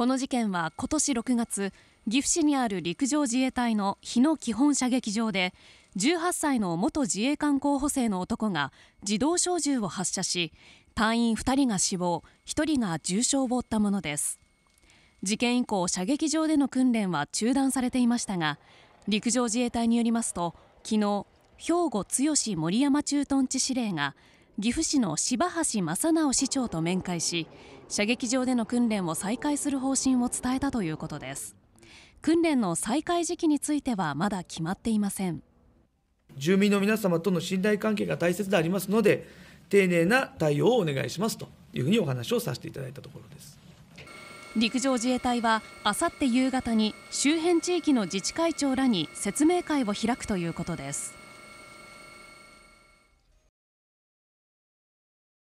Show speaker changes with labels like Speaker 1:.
Speaker 1: この事件は今年6月岐阜市にある陸上自衛隊の日野基本射撃場で18歳の元自衛官候補生の男が自動小銃を発射し隊員2人が死亡1人が重傷を負ったものです事件以降射撃場での訓練は中断されていましたが陸上自衛隊によりますと昨日兵庫剛守山駐屯地司令が岐阜市の柴橋正直市長と面会し射撃場での訓練を再開する方針を伝えたということです訓練の再開時期についてはまだ決まっていません
Speaker 2: 住民の皆様との信頼関係が大切でありますので丁寧な対応をお願いしますというふうにお話をさせていただいたところです
Speaker 1: 陸上自衛隊はあさって夕方に周辺地域の自治会長らに説明会を開くということです